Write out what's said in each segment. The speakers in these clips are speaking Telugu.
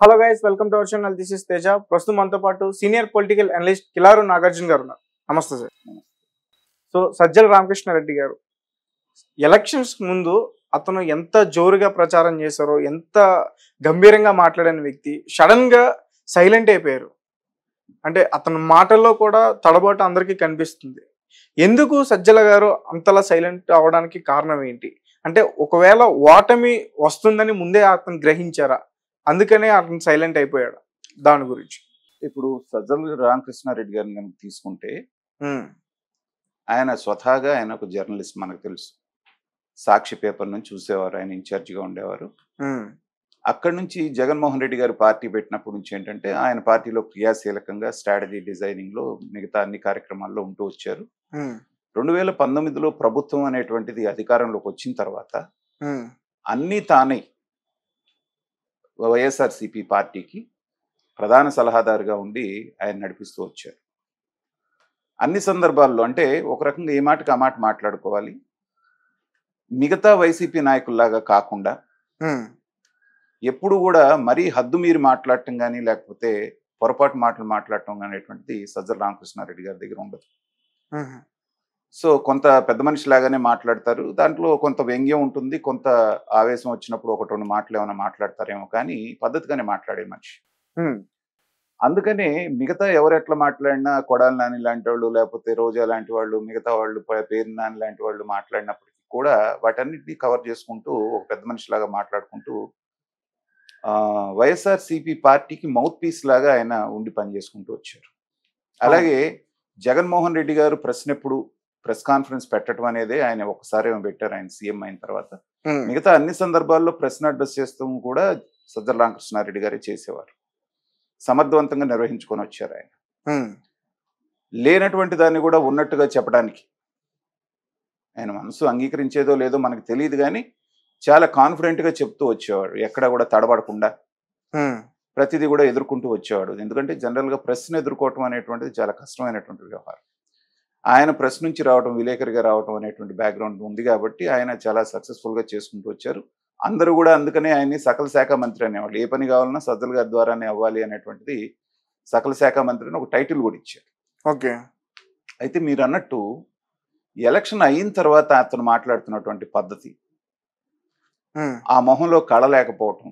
hello guys welcome to our channel this is Teja ప్రస్తుతం మనతో పాటు senior political analyst Kilaru Nagarjuna garu ఉన్నారు నమస్తే సార్ సో సజ్జల రామకృష్ణారెడ్డి గారు ఎలక్షన్స్ ముందు అతను ఎంత జోరుగా ప్రచారం చేశారో ఎంత గంభీరంగా మాట్లాడిన వ్యక్తి సడన్గా సైలెంట్ అయిపోయారు అంటే అతని మాటల్లో కూడా తడబాటు అందరికీ కనిపిస్తుంది ఎందుకు సజ్జల గారు అంతలా సైలెంట్ అవడానికి కారణం ఏంటి అంటే ఒకవేళ ఓటమి వస్తుందని ముందే అతను గ్రహించారా అందుకనే అతను సైలెంట్ అయిపోయాడు దాని గురించి ఇప్పుడు సజ్జల రామకృష్ణారెడ్డి గారిని కనుక తీసుకుంటే ఆయన స్వతహాగా ఆయన ఒక జర్నలిస్ట్ మనకు తెలుసు సాక్షి పేపర్ నుంచి చూసేవారు ఆయన ఇన్ఛార్జిగా ఉండేవారు అక్కడ నుంచి జగన్మోహన్ రెడ్డి గారు పార్టీ పెట్టినప్పటి నుంచి ఏంటంటే ఆయన పార్టీలో క్రియాశీలకంగా స్ట్రాటజీ డిజైనింగ్ లో మిగతా అన్ని కార్యక్రమాల్లో ఉంటూ వచ్చారు రెండు వేల పంతొమ్మిదిలో ప్రభుత్వం అనేటువంటిది అధికారంలోకి వచ్చిన తర్వాత అన్నీ తానే వైఎస్ఆర్సిపి పార్టీకి ప్రధాన సలహాదారుగా ఉండి ఆయన నడిపిస్తూ వచ్చారు అన్ని సందర్భాల్లో అంటే ఒక రకంగా ఏ మాటకి ఆ మాట మాట్లాడుకోవాలి మిగతా వైసీపీ నాయకుల్లాగా కాకుండా ఎప్పుడు కూడా మరీ హద్దు మీరు మాట్లాడటం కానీ లేకపోతే పొరపాటు మాటలు మాట్లాడటం అనేటువంటిది సజ్జల రామకృష్ణారెడ్డి గారి దగ్గర ఉండదు సో కొంత పెద్ద మనిషి లాగానే మాట్లాడతారు దాంట్లో కొంత వ్యంగ్యం ఉంటుంది కొంత ఆవేశం వచ్చినప్పుడు ఒకటి రెండు మాటలు ఏమైనా మాట్లాడతారేమో కానీ పద్ధతిగానే మాట్లాడే మనిషి అందుకనే మిగతా ఎవరు ఎట్లా మాట్లాడినా కొడాలి నాని లాంటి వాళ్ళు లేకపోతే రోజా లాంటి వాళ్ళు మిగతా వాళ్ళు పేరు నాని లాంటి వాళ్ళు మాట్లాడినప్పటికీ కూడా వాటన్నిటిని కవర్ చేసుకుంటూ ఒక పెద్ద మనిషి లాగా మాట్లాడుకుంటూ వైఎస్ఆర్సిపి పార్టీకి మౌత్ పీస్ లాగా ఆయన ఉండి పనిచేసుకుంటూ వచ్చారు అలాగే జగన్మోహన్ రెడ్డి గారు ప్రశ్న ఎప్పుడు ప్రెస్ కాన్ఫరెన్స్ పెట్టడం అనేది ఆయన ఒకసారి ఏమో పెట్టారు ఆయన సీఎం అయిన తర్వాత మిగతా అన్ని సందర్భాల్లో ప్రశ్న అడ్రస్ చేస్తూ కూడా సజ్జల రామకృష్ణారెడ్డి గారే చేసేవారు సమర్థవంతంగా నిర్వహించుకొని వచ్చారు ఆయన లేనటువంటి దాన్ని కూడా ఉన్నట్టుగా చెప్పడానికి ఆయన మనసు అంగీకరించేదో లేదో మనకు తెలియదు కానీ చాలా కాన్ఫిడెంట్గా చెప్తూ వచ్చేవాడు ఎక్కడ కూడా తడబడకుండా ప్రతిదీ కూడా ఎదుర్కొంటూ వచ్చేవాడు ఎందుకంటే జనరల్గా ప్రశ్న ఎదుర్కోవటం అనేటువంటిది చాలా కష్టమైనటువంటి వ్యవహారం ఆయన ప్రెస్ నుంచి రావడం విలేకరిగా రావడం అనేటువంటి బ్యాక్గ్రౌండ్ ఉంది కాబట్టి ఆయన చాలా సక్సెస్ఫుల్గా చేసుకుంటూ వచ్చారు అందరూ కూడా అందుకనే ఆయన్ని సకల శాఖ మంత్రి అనేవాళ్ళు ఏ పని కావాలన్నా సజ్జల్ గారి ద్వారానే అవ్వాలి అనేటువంటిది సకల శాఖ మంత్రి అని ఒక టైటిల్ కూడా ఇచ్చారు ఓకే అయితే మీరు అన్నట్టు ఎలక్షన్ అయిన తర్వాత అతను మాట్లాడుతున్నటువంటి పద్ధతి ఆ మొహంలో కళ లేకపోవటం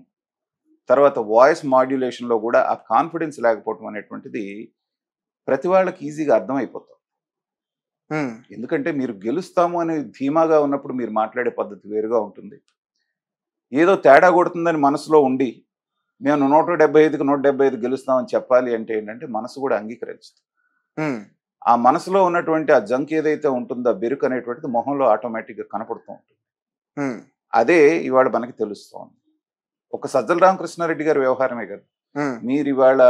తర్వాత వాయిస్ మాడ్యులేషన్లో కూడా ఆ కాన్ఫిడెన్స్ లేకపోవటం అనేటువంటిది ప్రతి వాళ్ళకి ఈజీగా అర్థమైపోతాం ఎందుకంటే మీరు గెలుస్తాము అనే ధీమాగా ఉన్నప్పుడు మీరు మాట్లాడే పద్ధతి వేరుగా ఉంటుంది ఏదో తేడా కొడుతుందని మనసులో ఉండి మేము నూట డెబ్బై ఐదుకి నూట డెబ్బై ఐదు గెలుస్తామని చెప్పాలి అంటే ఏంటంటే మనసు కూడా అంగీకరించదు ఆ మనసులో ఉన్నటువంటి ఆ జంక్ ఏదైతే ఉంటుందో బెరుకు అనేటువంటిది మొహంలో ఆటోమేటిక్గా కనపడుతూ ఉంటుంది అదే ఇవాళ మనకి తెలుస్తోంది ఒక సజ్జల రామకృష్ణారెడ్డి గారి వ్యవహారమే కదా మీరు ఇవాళ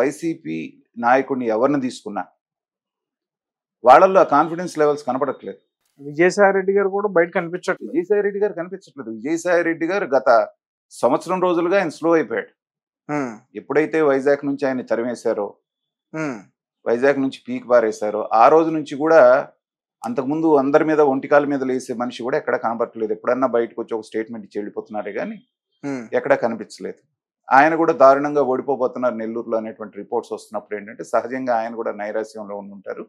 వైసీపీ నాయకుడిని ఎవరిని తీసుకున్నా వాళ్ళల్లో కాన్ఫిడెన్స్ లెవెల్స్ కనపడట్లేదు విజయసాయి రెడ్డి గారు కూడా బయట కనిపించట్లేదు విజయసాయి రెడ్డి గారు కనిపించట్లేదు విజయసాయి రెడ్డి గారు గత సంవత్సరం రోజులుగా ఆయన స్లో అయిపోయాడు ఎప్పుడైతే వైజాగ్ నుంచి ఆయన తరిమేశారో వైజాగ్ నుంచి పీక్ పారేశారో ఆ రోజు నుంచి కూడా అంతకుముందు అందరి మీద ఒంటికాల మీద లేసే మనిషి కూడా ఎక్కడ కనబట్టలేదు ఎప్పుడన్నా బయటకు వచ్చి ఒక స్టేట్మెంట్ ఇచ్చి వెళ్ళిపోతున్నారే కానీ ఎక్కడా కనిపించలేదు ఆయన కూడా దారుణంగా ఓడిపోబోతున్నారు నెల్లూరులో అనేటువంటి రిపోర్ట్స్ వస్తున్నప్పుడు ఏంటంటే సహజంగా ఆయన కూడా నైరాస్యంలో ఉంటారు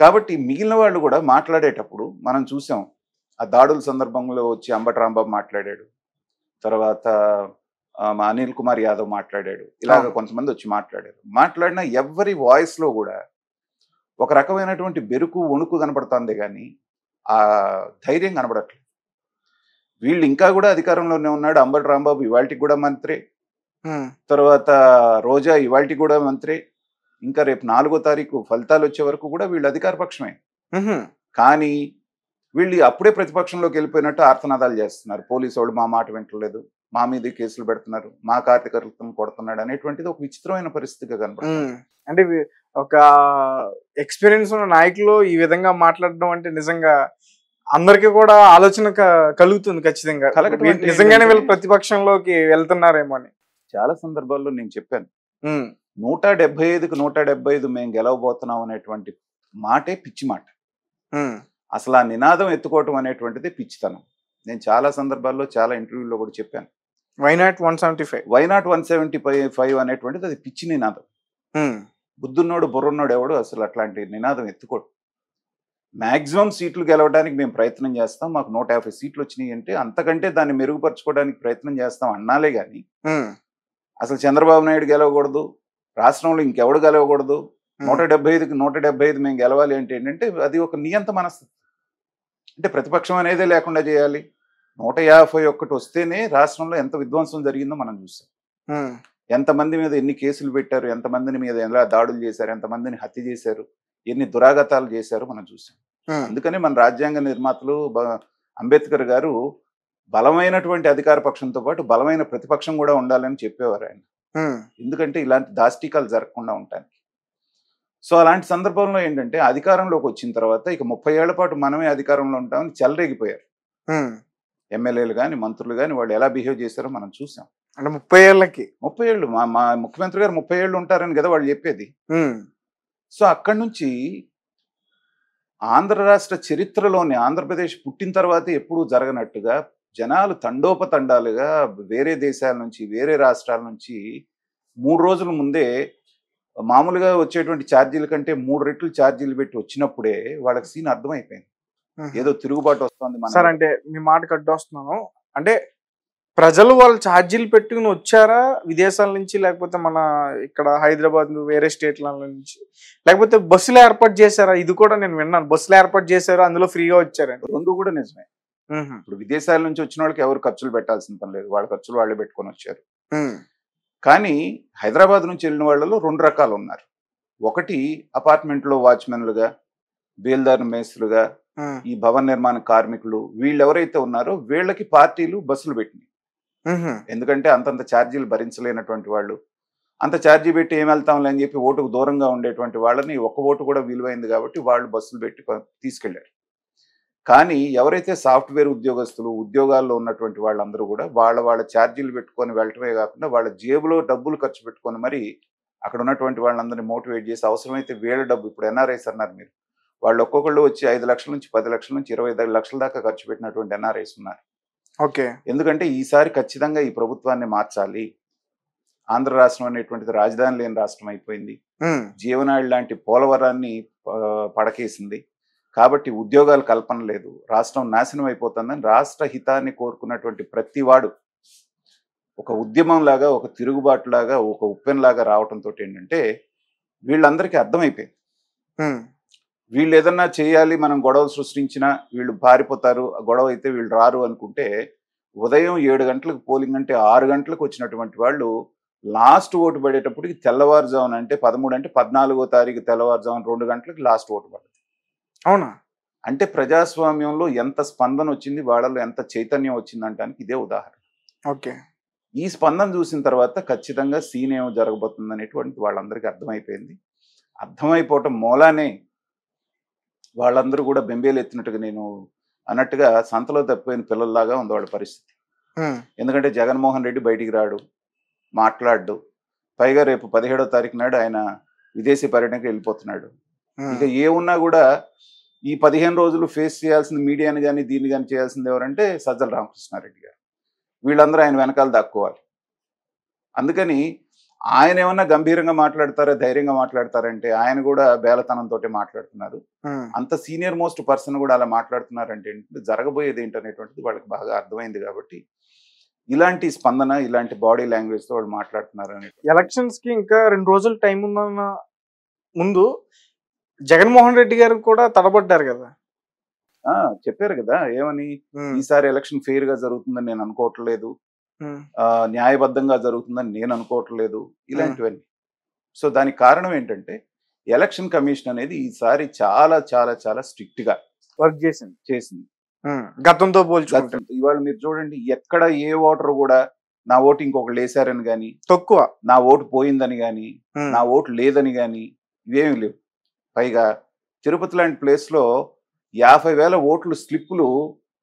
కాబట్టి మిగిలిన వాళ్ళు కూడా మాట్లాడేటప్పుడు మనం చూసాం ఆ దాడుల సందర్భంలో వచ్చి అంబటరాంబాబు మాట్లాడాడు తర్వాత మా అనిల్ కుమార్ యాదవ్ మాట్లాడాడు ఇలాగ కొంతమంది వచ్చి మాట్లాడారు మాట్లాడిన ఎవరి వాయిస్లో కూడా ఒక రకమైనటువంటి బెరుకు వణుకు కనపడుతుంది కానీ ఆ ధైర్యం కనబడట్లేదు వీళ్ళు ఇంకా కూడా అధికారంలోనే ఉన్నాడు అంబటి రాంబాబు ఇవాళకి కూడా మంత్రి తర్వాత రోజా ఇవాళకి కూడా మంత్రి ఇంకా రేపు నాలుగో తారీఖు ఫలితాలు వచ్చే వరకు కూడా వీళ్ళు అధికార పక్షమే కానీ వీళ్ళు అప్పుడే ప్రతిపక్షంలోకి వెళ్ళిపోయినట్టు ఆర్తనాదాలు చేస్తున్నారు పోలీసు వాళ్ళు మా మాట వింటలేదు మా మీద కేసులు పెడుతున్నారు మా కార్యకర్తలను కొడుతున్నాడు అనేటువంటిది ఒక విచిత్రమైన పరిస్థితిగా కనపడుతుంది అంటే ఒక ఎక్స్పీరియన్స్ ఉన్న నాయకులు ఈ విధంగా మాట్లాడడం అంటే నిజంగా అందరికీ కూడా ఆలోచన కలుగుతుంది ఖచ్చితంగా నిజంగానే వీళ్ళు ప్రతిపక్షంలోకి వెళ్తున్నారేమో అని చాలా సందర్భాల్లో నేను చెప్పాను నూట డెబ్బై ఐదుకు నూట డెబ్బై ఐదు మేము గెలవబోతున్నాం అనేటువంటి మాటే పిచ్చి మాట అసలు ఆ నినాదం ఎత్తుకోవటం అనేటువంటిది పిచ్చితనం నేను చాలా సందర్భాల్లో చాలా ఇంటర్వ్యూలో కూడా చెప్పాను why not one seventy five why not one seventy five five అనేటువంటిది అది పిచ్చి నినాదం బుద్ధున్నోడు బుర్రున్నోడు ఎవడు అసలు అట్లాంటి నినాదం ఎత్తుకోడు మ్యాక్సిమం సీట్లు గెలవడానికి మేము ప్రయత్నం చేస్తాం మాకు నూట యాభై సీట్లు వచ్చినాయి అంటే అంతకంటే దాన్ని మెరుగుపరచుకోవడానికి ప్రయత్నం చేస్తాం అన్నాలే కానీ అసలు చంద్రబాబు నాయుడు గెలవకూడదు రాష్ట్రంలో ఇంకెవడు గెలవకూడదు నూట డెబ్బై ఐదుకి నూట డెబ్బై ఐదు మేము గెలవాలి అంటే ఏంటంటే అది ఒక నియంత మనస్థితి అంటే ప్రతిపక్షం అనేదే లేకుండా చేయాలి నూట యాభై ఒక్కటి వస్తేనే రాష్ట్రంలో ఎంత విధ్వంసం జరిగిందో మనం చూసాం ఎంతమంది మీద ఎన్ని కేసులు పెట్టారు ఎంతమందిని మీద ఎలా దాడులు చేశారు ఎంతమందిని హత్య చేశారు ఎన్ని దురాగతాలు చేశారు మనం చూసాం అందుకని మన రాజ్యాంగ నిర్మాతలు అంబేద్కర్ గారు బలమైనటువంటి అధికార పక్షంతో పాటు బలమైన ప్రతిపక్షం కూడా ఉండాలని చెప్పేవారు ఆయన ఎందుకంటే ఇలాంటి దాష్టికాలు జరగకుండా ఉంటాయి సో అలాంటి సందర్భంలో ఏంటంటే అధికారంలోకి వచ్చిన తర్వాత ఇక ముప్పై ఏళ్ల పాటు మనమే అధికారంలో ఉంటామని చెలరేగిపోయారు ఎమ్మెల్యేలు కానీ మంత్రులు కానీ వాళ్ళు ఎలా బిహేవ్ చేశారో మనం చూసాం అంటే ముప్పై ఏళ్ళకి ముప్పై ఏళ్ళు మా మా ముఖ్యమంత్రి గారు ముప్పై ఏళ్ళు ఉంటారని కదా వాళ్ళు చెప్పేది సో అక్కడి నుంచి ఆంధ్ర రాష్ట్ర చరిత్రలోని ఆంధ్రప్రదేశ్ పుట్టిన తర్వాత ఎప్పుడూ జరగనట్టుగా జనాలు తండోపతండాలుగా వేరే దేశాల నుంచి వేరే రాష్ట్రాల నుంచి మూడు రోజుల ముందే మామూలుగా వచ్చేటువంటి ఛార్జీల కంటే మూడు రెట్లు ఛార్జీలు పెట్టి వచ్చినప్పుడే వాళ్ళకి సీన్ అర్థమైపోయింది ఏదో తిరుగుబాటు వస్తుంది సార్ అంటే మీ మాట కడ్డొస్తున్నాను అంటే ప్రజలు వాళ్ళు ఛార్జీలు పెట్టుకుని వచ్చారా విదేశాల నుంచి లేకపోతే మన ఇక్కడ హైదరాబాద్ వేరే స్టేట్ల నుంచి లేకపోతే బస్సులు ఏర్పాటు చేశారా ఇది కూడా నేను విన్నాను బస్సులు ఏర్పాటు చేశారు అందులో ఫ్రీగా వచ్చారండి రెండు కూడా నిజమే ఇప్పుడు విదేశాల నుంచి వచ్చిన వాళ్ళకి ఎవరు ఖర్చులు పెట్టాల్సిన పని లేదు వాళ్ళ ఖర్చులు వాళ్ళే పెట్టుకొని వచ్చారు కానీ హైదరాబాద్ నుంచి వెళ్ళిన వాళ్ళలో రెండు రకాలు ఉన్నారు ఒకటి అపార్ట్మెంట్లో వాచ్మెన్లుగా బేల్దార్ మేస్తులుగా ఈ భవన్ నిర్మాణ కార్మికులు వీళ్ళు ఎవరైతే ఉన్నారో వీళ్ళకి పార్టీలు బస్సులు పెట్టినాయి ఎందుకంటే అంతంత ఛార్జీలు భరించలేనటువంటి వాళ్ళు అంత ఛార్జీ పెట్టి ఏం వెళ్తాంలే అని చెప్పి ఓటుకు దూరంగా ఉండేటువంటి వాళ్ళని ఒక్క ఓటు కూడా విలువైంది కాబట్టి వాళ్ళు బస్సులు పెట్టి తీసుకెళ్లారు కానీ ఎవరైతే సాఫ్ట్వేర్ ఉద్యోగస్తులు ఉద్యోగాల్లో ఉన్నటువంటి వాళ్ళందరూ కూడా వాళ్ళ వాళ్ళ ఛార్జీలు పెట్టుకొని వెళ్ళటమే కాకుండా వాళ్ళ జేబులో డబ్బులు ఖర్చు పెట్టుకొని మరి అక్కడ ఉన్నటువంటి వాళ్ళందరినీ మోటివేట్ చేసి అవసరమైతే వేల డబ్బు ఇప్పుడు ఎన్ఆర్ఐస్ అన్నారు మీరు వాళ్ళు ఒక్కొక్కళ్ళు వచ్చి ఐదు లక్షల నుంచి పది లక్షల నుంచి ఇరవై లక్షల దాకా ఖర్చు పెట్టినటువంటి ఎన్ఆర్ఐస్ ఉన్నారు ఓకే ఎందుకంటే ఈసారి ఖచ్చితంగా ఈ ప్రభుత్వాన్ని మార్చాలి ఆంధ్ర రాష్ట్రం అనేటువంటిది రాజధాని లేని రాష్ట్రం అయిపోయింది జీవనాడి లాంటి పోలవరాన్ని పడకేసింది కాబట్టి ఉద్యోగాల కల్పన లేదు రాష్ట్రం నాశనం అయిపోతుందని రాష్ట్ర హితాన్ని కోరుకున్నటువంటి ప్రతి వాడు ఒక ఉద్యమంలాగా ఒక తిరుగుబాటులాగా ఒక ఉప్పెన్లాగా రావడంతో ఏంటంటే వీళ్ళందరికీ అర్థమైపోయింది వీళ్ళు ఏదన్నా చేయాలి మనం గొడవలు సృష్టించినా వీళ్ళు పారిపోతారు గొడవ అయితే వీళ్ళు రారు అనుకుంటే ఉదయం ఏడు గంటలకు పోలింగ్ అంటే ఆరు గంటలకు వచ్చినటువంటి వాళ్ళు లాస్ట్ ఓటు పడేటప్పటికి తెల్లవారుజామున అంటే పదమూడు అంటే పద్నాలుగో తారీఖు తెల్లవారుజామున రెండు గంటలకు లాస్ట్ ఓటు పడతారు అవునా అంటే ప్రజాస్వామ్యంలో ఎంత స్పందన వచ్చింది వాళ్ళలో ఎంత చైతన్యం వచ్చిందంటానికి ఇదే ఉదాహరణ ఓకే ఈ స్పందన చూసిన తర్వాత ఖచ్చితంగా సీన్ ఏమో జరగబోతుంది అనేటువంటి వాళ్ళందరికీ అర్థమైపోయింది అర్థమైపోవటం మూలానే వాళ్ళందరూ కూడా బెంబేలు ఎత్తినట్టుగా నేను అన్నట్టుగా సంతలో తప్పిపోయిన పిల్లల్లాగా ఉంది వాళ్ళ పరిస్థితి ఎందుకంటే జగన్మోహన్ రెడ్డి బయటికి రాడు మాట్లాడు పైగా రేపు పదిహేడో తారీఖు నాడు ఆయన విదేశీ పర్యటనకు వెళ్ళిపోతున్నాడు ఇక ఏ ఉన్నా కూడా ఈ పదిహేను రోజులు ఫేస్ చేయాల్సింది మీడియాని కానీ దీన్ని కానీ చేయాల్సింది ఎవరంటే సజ్జల రామకృష్ణారెడ్డి గారు వీళ్ళందరూ ఆయన వెనకాల దాక్కోవాలి అందుకని ఆయన ఏమన్నా గంభీరంగా మాట్లాడతారా ధైర్యంగా మాట్లాడతారంటే ఆయన కూడా బేలతనంతో మాట్లాడుతున్నారు అంత సీనియర్ మోస్ట్ పర్సన్ కూడా అలా మాట్లాడుతున్నారంటే జరగబోయేది ఏంటనేటువంటిది వాళ్ళకి బాగా అర్థమైంది కాబట్టి ఇలాంటి స్పందన ఇలాంటి బాడీ లాంగ్వేజ్తో వాళ్ళు మాట్లాడుతున్నారు ఎలక్షన్స్కి ఇంకా రెండు రోజులు టైం ఉందన్న ముందు జగన్మోహన్ రెడ్డి గారు కూడా తడబడ్డారు కదా చెప్పారు కదా ఏమని ఈసారి ఎలక్షన్ ఫెయిర్ గా జరుగుతుందని నేను అనుకోవట్లేదు న్యాయబద్ధంగా జరుగుతుందని నేను అనుకోవట్లేదు ఇలాంటివన్నీ సో దానికి కారణం ఏంటంటే ఎలక్షన్ కమిషన్ అనేది ఈసారి చాలా చాలా చాలా స్ట్రిక్ట్ గా వర్క్ చేసింది చేసింది గతంతో పోల్చుకుంటే ఇవాళ మీరు చూడండి ఎక్కడ ఏ ఓటర్ కూడా నా ఓటు ఇంకొకళ్ళు వేశారని గాని తక్కువ నా ఓటు పోయిందని గాని నా ఓటు లేదని గాని ఇవేమి లేవు పైగా తిరుపతి లాంటి ప్లేస్లో యాభై వేల ఓట్లు స్లిప్పులు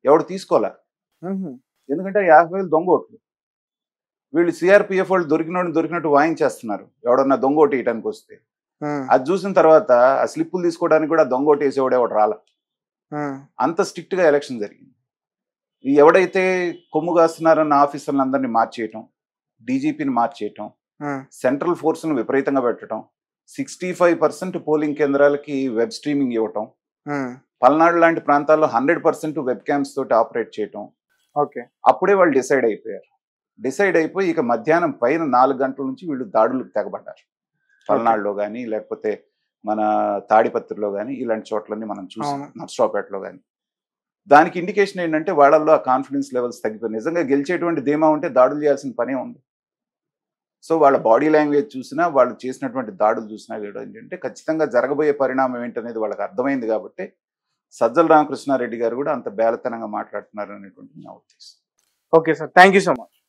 ఎవడు తీసుకోలే ఎందుకంటే యాభై వేలు దొంగ ఓట్లు వీళ్ళు సిఆర్పిఎఫ్ వాళ్ళు దొరికినోడిని దొరికినట్టు వాయించేస్తున్నారు ఎవడన్నా దొంగ ఓటు వేయడానికి వస్తే అది చూసిన తర్వాత ఆ స్లిప్పులు తీసుకోవడానికి కూడా దొంగ ఓటు వేసేవాడు ఎవడు రాల అంత గా ఎలక్షన్ జరిగింది ఎవడైతే కొమ్ము కాస్తున్నారన్న ఆఫీసర్లందరినీ మార్చేయటం డీజీపీని మార్చేయటం సెంట్రల్ ఫోర్స్ను విపరీతంగా పెట్టడం సిక్స్టీ ఫైవ్ పర్సెంట్ పోలింగ్ కేంద్రాలకి వెబ్ స్ట్రీమింగ్ ఇవ్వటం పల్నాడు లాంటి ప్రాంతాల్లో హండ్రెడ్ పర్సెంట్ వెబ్ క్యాంప్స్ తోటి ఆపరేట్ చేయటం ఓకే అప్పుడే వాళ్ళు డిసైడ్ అయిపోయారు డిసైడ్ అయిపోయి ఇక మధ్యాహ్నం పైన నాలుగు గంటల నుంచి వీళ్ళు దాడులకు తెగబడ్డారు పల్నాడులో కానీ లేకపోతే మన తాడిపత్రిలో కానీ ఇలాంటి చోట్లన్నీ మనం చూసాం నర్సరావుపేటలో కానీ దానికి ఇండికేషన్ ఏంటంటే వాళ్ళల్లో ఆ కాన్ఫిడెన్స్ లెవెల్స్ తగ్గిపోయి నిజంగా గెలిచేటువంటి ధీమా ఉంటే దాడులు చేయాల్సిన పనే ఉంది సో వాళ్ళ బాడీ లాంగ్వేజ్ చూసినా వాళ్ళు చేసినటువంటి దాడులు చూసినా కూడా ఏంటంటే ఖచ్చితంగా జరగబోయే పరిణామం ఏంటనేది వాళ్ళకి అర్థమైంది కాబట్టి సజ్జల రామకృష్ణారెడ్డి గారు కూడా అంత బేలతనంగా మాట్లాడుతున్నారు అనేటువంటి నా ఉద్దేశం okay sir thank so much